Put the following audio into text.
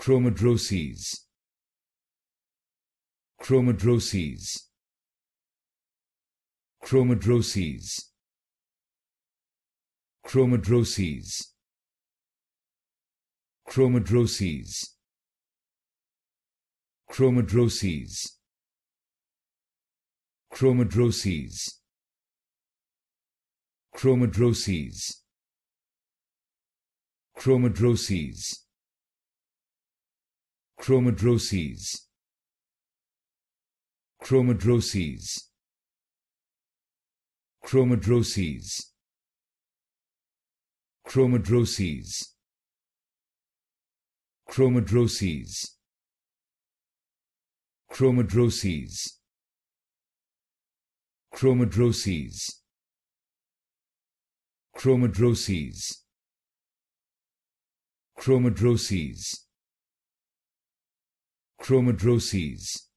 chromadroses chromadroses chromadroses chromadroses chromadroses chromadroses chromadroses chromadroses chromadroses chromadroses chromadroses chromadroses chromadroses chromadroses chromadroses chromadroses chromadroses chromadroses chromodroses